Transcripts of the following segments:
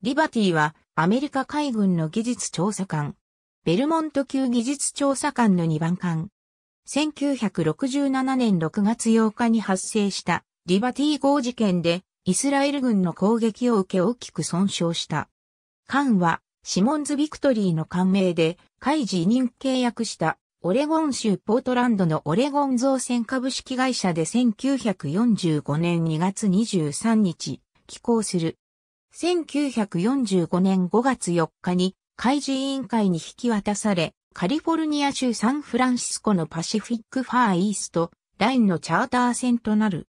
リバティはアメリカ海軍の技術調査官。ベルモント級技術調査官の2番艦。1967年6月8日に発生したリバティ号事件でイスラエル軍の攻撃を受け大きく損傷した。艦はシモンズ・ビクトリーの艦名で、海事委任契約したオレゴン州ポートランドのオレゴン造船株式会社で1945年2月23日、寄港する。1945年5月4日に開示委員会に引き渡され、カリフォルニア州サンフランシスコのパシフィックファーイーストラインのチャーター船となる。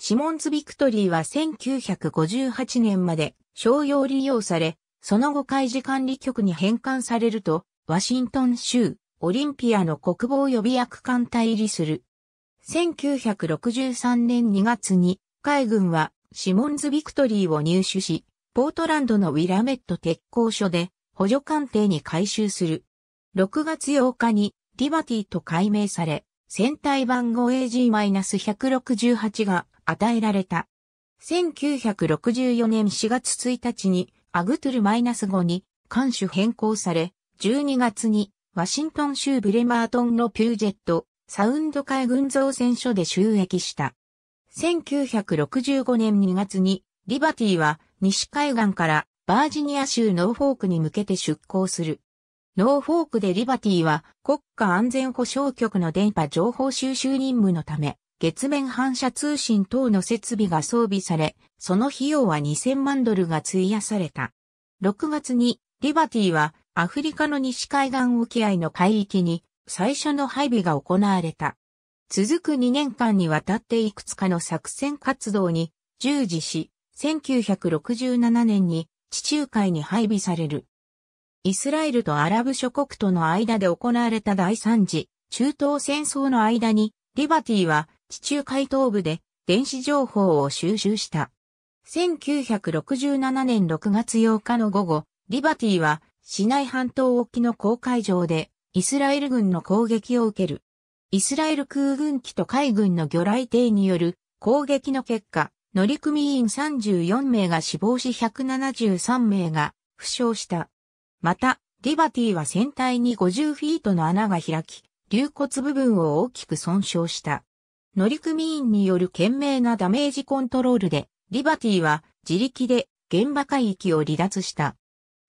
シモンズ・ビクトリーは1958年まで商用利用され、その後開示管理局に返還されると、ワシントン州オリンピアの国防予備役艦隊入りする。1963年2月に海軍はシモンズ・ビクトリーを入手し、ポートランドのウィラメット鉄工所で補助艦艇に回収する。6月8日にリバティと改名され、船体番号 AG-168 が与えられた。1964年4月1日にアグトゥル -5 に艦種変更され、12月にワシントン州ブレマートンのピュージェット、サウンド海軍造船所で収益した。1965年2月にリバティは西海岸からバージニア州ノーフォークに向けて出港する。ノーフォークでリバティは国家安全保障局の電波情報収集任務のため、月面反射通信等の設備が装備され、その費用は2000万ドルが費やされた。6月にリバティはアフリカの西海岸沖合の海域に最初の配備が行われた。続く2年間にわたっていくつかの作戦活動に従事し、1967年に地中海に配備される。イスラエルとアラブ諸国との間で行われた第三次中東戦争の間に、リバティは地中海東部で電子情報を収集した。1967年6月8日の午後、リバティは市内半島沖の公海上でイスラエル軍の攻撃を受ける。イスラエル空軍機と海軍の魚雷艇による攻撃の結果、乗組員34名が死亡し173名が負傷した。また、リバティは船体に50フィートの穴が開き、流骨部分を大きく損傷した。乗組員による懸命なダメージコントロールで、リバティは自力で現場海域を離脱した。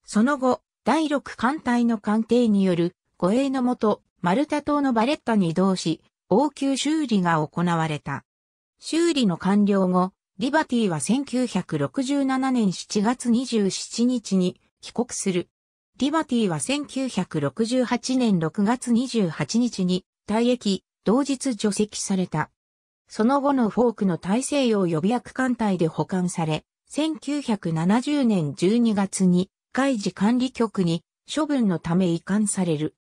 その後、第6艦隊の艦艇による護衛のもと、マルタ島のバレッタに移動し、応急修理が行われた。修理の完了後、リバティは1967年7月27日に帰国する。リバティは1968年6月28日に退役、同日除籍された。その後のフォークの大西洋予備役艦隊で保管され、1970年12月に海事管理局に処分のため移管される。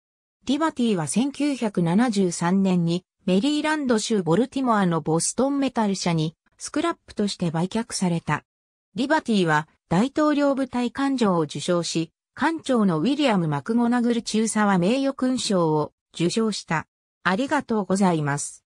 リバティは1973年にメリーランド州ボルティモアのボストンメタル社にスクラップとして売却された。リバティは大統領部隊艦長を受賞し、艦長のウィリアム・マクゴナグル中佐は名誉勲章を受賞した。ありがとうございます。